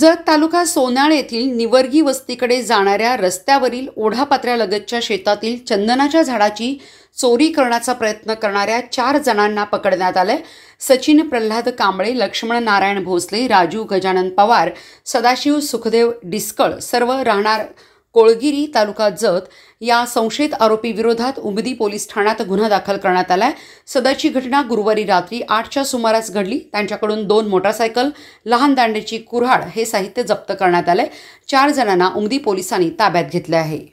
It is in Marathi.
जत तालुका सोनाळ येथील निवर्गी वस्तीकडे जाणाऱ्या रस्त्यावरील ओढापात्र्यालगतच्या शेतातील चंदनाच्या झाडाची चोरी करण्याचा प्रयत्न करणाऱ्या चार जणांना पकडण्यात आलंय सचिन प्रल्हाद कांबळे लक्ष्मण नारायण भोसले राजू गजानन पवार सदाशिव सुखदेव डिस्कळ सर्व राहणार कोळगिरी तालुका जत या संशयित आरोपीविरोधात उमदी पोलीस ठाण्यात गुन्हा दाखल करण्यात आलाय सदाची घटना गुरुवारी रात्री आठच्या सुमारास घडली त्यांच्याकडून दोन मोटारसायकल लहान दांडेची कुऱ्हाड हे साहित्य जप्त करण्यात आलंय चार जणांना उमदी पोलिसांनी ताब्यात घेतले आहे